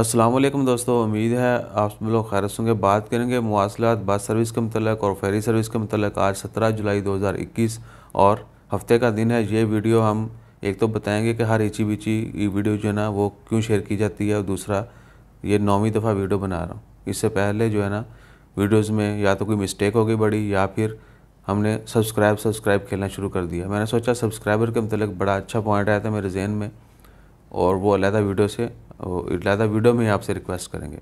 असलम दोस्तों उम्मीद है आप लोग खैर होंगे बात करेंगे मवासलात बस सर्विस के मतलब और फेरी सर्विस के मतलब आज 17 जुलाई 2021 और हफ्ते का दिन है ये वीडियो हम एक तो बताएंगे कि हर ईची बीची ये वीडियो जो है ना वो क्यों शेयर की जाती है और दूसरा ये नौवीं दफ़ा वीडियो बना रहा हूँ इससे पहले जो है ना वीडियोज़ में या तो कोई मिस्टेक हो गई बड़ी या फिर हमने सब्सक्राइब सब्सक्राइब खेलना शुरू कर दिया मैंने सोचा सब्सक्राइबर के मतलब बड़ा अच्छा पॉइंट आया था मेरे जहन में और वो अलग वीडियो से अलग वीडियो में ही आपसे रिक्वेस्ट करेंगे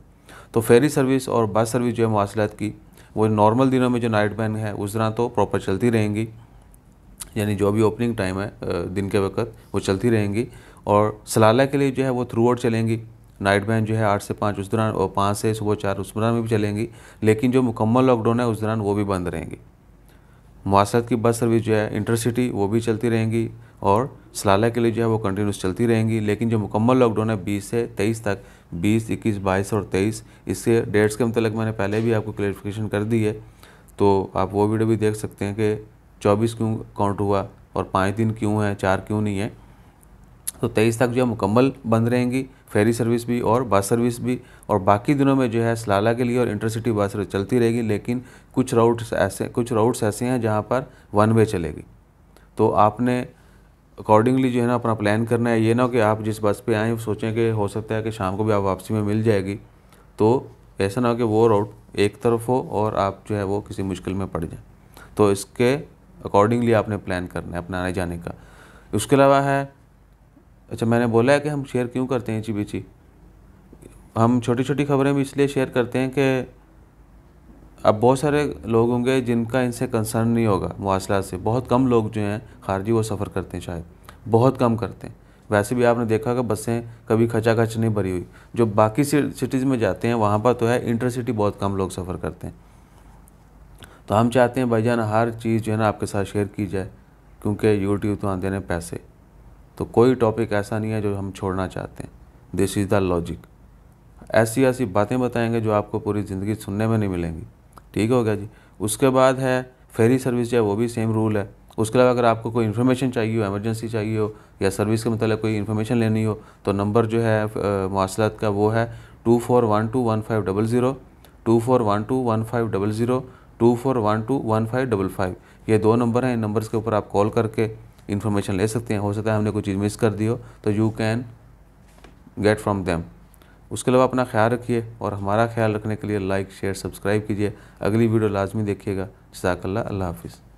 तो फेरी सर्विस और बस सर्विस जो है मवासिलत की वो नॉर्मल दिनों में जो नाइट बैन है उस दौरान तो प्रॉपर चलती रहेंगी यानी जो भी ओपनिंग टाइम है दिन के वक्त वो चलती रहेंगी और सलाला के लिए जो है वो थ्रू आउट चलेंगी नाइट बैन जो है आठ से पाँच उस दौरान और पाँच से सुबह चार उस दौरान में भी चलेंगी लेकिन जो मुकम्मल लॉकडाउन है उस दौरान वो भी बंद रहेंगी मवासलत की बस सर्विस जो है इंटरसिटी वो भी चलती रहेंगी और सलाला के लिए जो है वो कंटिन्यूस चलती रहेंगी लेकिन जो मुकम्मल लॉकडाउन है बीस से तेईस तक बीस इक्कीस बाईस और तेईस इसके डेट्स के मतलब मैंने पहले भी आपको क्लेरिफिकेशन कर दी है तो आप वो वीडियो भी देख सकते हैं कि चौबीस क्यों काउंट हुआ और पाँच दिन क्यों है चार क्यों नहीं है तो तेईस तक जो है मुकम्मल बंद रहेंगी फेरी सर्विस भी और बस सर्विस भी और बाकी दिनों में जो है सलाला के लिए और इंटरसिटी बस सर्विस चलती रहेगी लेकिन कुछ राउट्स ऐसे कुछ राउट्स ऐसे हैं जहाँ पर वन वे चलेगी तो आपने अकॉर्डिंगली जो है ना अपना प्लान करना है ये ना कि आप जिस बस पे आएँ सोचें कि हो सकता है कि शाम को भी आप वापसी में मिल जाएगी तो ऐसा ना हो कि वो रूट एक तरफ हो और आप जो है वो किसी मुश्किल में पड़ जाएँ तो इसके अकॉर्डिंगली आपने प्लान करना है अपना आने जाने का उसके अलावा है अच्छा मैंने बोला है कि हम शेयर क्यों करते हैं ची बीची हम छोटी छोटी खबरें भी इसलिए शेयर करते हैं कि अब बहुत सारे लोग होंगे जिनका इनसे कंसर्न नहीं होगा मुआसला से बहुत कम लोग जो हैं खारजी वो सफ़र करते हैं शायद बहुत कम करते हैं वैसे भी आपने देखा कि बसें कभी खचाखच नहीं भरी हुई जो बाकी सिटीज़ में जाते हैं वहाँ पर तो है इंटर सिटी बहुत कम लोग सफ़र करते हैं तो हम चाहते हैं भाईजान हर चीज़ जो है ना आपके साथ शेयर की जाए क्योंकि यूट्यूब तो आते हैं पैसे तो कोई टॉपिक ऐसा नहीं है जो हम छोड़ना चाहते हैं दिस इज़ द लॉजिक ऐसी ऐसी बातें बताएंगे जो आपको पूरी ज़िंदगी सुनने में नहीं मिलेंगी ठीक हो गया जी उसके बाद है फेरी सर्विस जो है वो भी सेम रूल है उसके अलावा अगर आपको कोई इन्फॉर्मेशन चाहिए हो एमरजेंसी चाहिए हो या सर्विस के मतलब कोई इन्फॉर्मेशन लेनी हो तो नंबर जो है मौसलात का वो है two four one two one five double zero two four one two one five double zero two four one two one five double five ये दो नंबर हैं इन नंबर्स के ऊपर आप कॉल करके इन्फॉर्मेशन ले सकते हैं हो सकता है हमने कोई चीज़ मिस कर दी हो तो you can get from them उसके अलावा अपना ख्याल रखिए और हमारा ख्याल रखने के लिए लाइक शेयर सब्सक्राइब कीजिए अगली वीडियो लाजमी देखिएगा जजाकल्ला हाफिज़